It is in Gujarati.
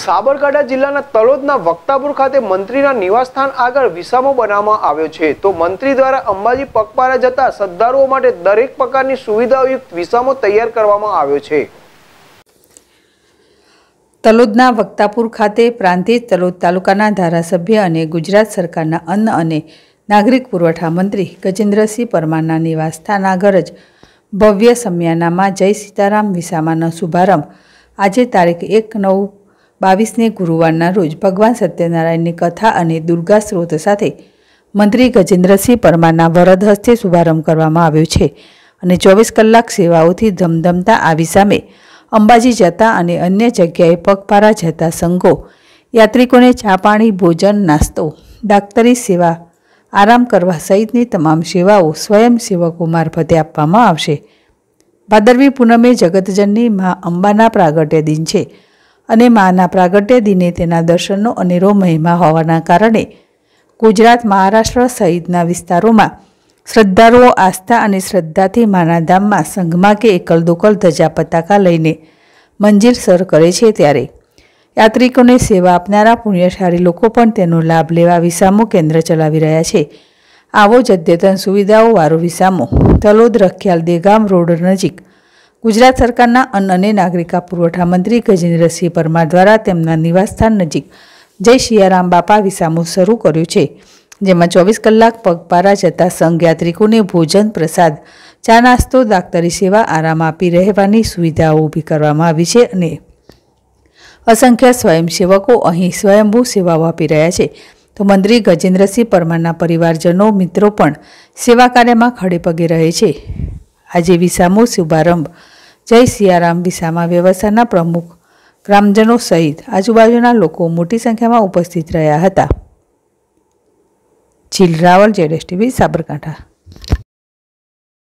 સાબરકાંઠા જિલ્લાના તલોદના વક્તાપુર ખાતે મંત્રીના નિવાસસ્થાન આગળ વિસામો બનાવવામાં આવ્યો છે તો મંત્રી દ્વારા અંબાજી પગપારા જતા શ્રદ્ધાળુઓ માટે દરેક પ્રકારની સુવિધાયુક્ત વિસામો તૈયાર કરવામાં આવ્યો છે તલોદના વક્તાપુર ખાતે પ્રાંતિજ તલોદ તાલુકાના ધારાસભ્ય અને ગુજરાત સરકારના અન્ન અને નાગરિક પુરવઠા મંત્રી ગજેન્દ્રસિંહ પરમારના નિવાસસ્થાન આગળ જ ભવ્ય સમ્યાનામાં જય સીતારામ વિસામાનો શુભારંભ આજે તારીખ એક નવ બાવીસને ગુરુવારના રોજ ભગવાન સત્યનારાયણની કથા અને દુર્ગા સ્ત્રોત સાથે મંત્રી ગજેન્દ્રસિંહ પરમારના વરદ હસ્તે શુભારંભ કરવામાં આવ્યો છે અને ચોવીસ કલાક સેવાઓથી ધમધમતા આવી સામે અંબાજી જતા અને અન્ય જગ્યાએ પગપારા જતા સંઘો યાત્રિકોને ચા પાણી ભોજન નાસ્તો ડાક્તરી સેવા આરામ કરવા સહિતની તમામ સેવાઓ સ્વયંસેવકો મારફતે આપવામાં આવશે ભાદરવી પૂનમે જગતજનની મા અંબાના પ્રાગટ્ય દિન છે અને માના પ્રાગટ્ય દિને તેના દર્શનનો અનેરો મહિમા હોવાના કારણે ગુજરાત મહારાષ્ટ્ર સહિતના વિસ્તારોમાં શ્રદ્ધાળુઓ આસ્થા અને શ્રદ્ધાથી માનાધામમાં ધામમાં સંઘમાં કે એકલ દોકલ ધજા પતાકા લઈને મંજિર સર કરે છે ત્યારે યાત્રિકોને સેવા આપનારા પુણ્યશાળી લોકો પણ તેનો લાભ લેવા વિસામો કેન્દ્ર ચલાવી રહ્યા છે આવો જ અદ્યતન સુવિધાઓવાળો વિસામો તલોદ રખિયાલ દેગામ રોડ નજીક ગુજરાત સરકારના અન્ન અને નાગરિકા પુરવઠા મંત્રી ગજેન્દ્રસિંહ પરમાર દ્વારા તેમના નિવાસસ્થાન નજીક જય શિયારામ બાપા વિસામું શરૂ કર્યું છે જેમાં ચોવીસ કલાક પગપારા જતા સંઘ ભોજન પ્રસાદ ચા નાસ્તો દાખતરી સેવા આરામ આપી રહેવાની સુવિધાઓ ઊભી કરવામાં આવી છે અને અસંખ્ય સ્વયંસેવકો અહીં સ્વયંભૂ સેવાઓ આપી રહ્યા છે તો મંત્રી ગજેન્દ્રસિંહ પરમારના પરિવારજનો મિત્રો પણ સેવા કાર્યમાં ખડેપગે રહે છે આજે વિસામો શુભારંભ જય સિયારામ વિસામાં વ્યવસ્થાના પ્રમુખ ગ્રામજનો સહિત આજુબાજુના લોકો મોટી સંખ્યામાં ઉપસ્થિત રહ્યા હતા ચીલ રાવલ જેડેશ ટીવી સાબરકાંઠા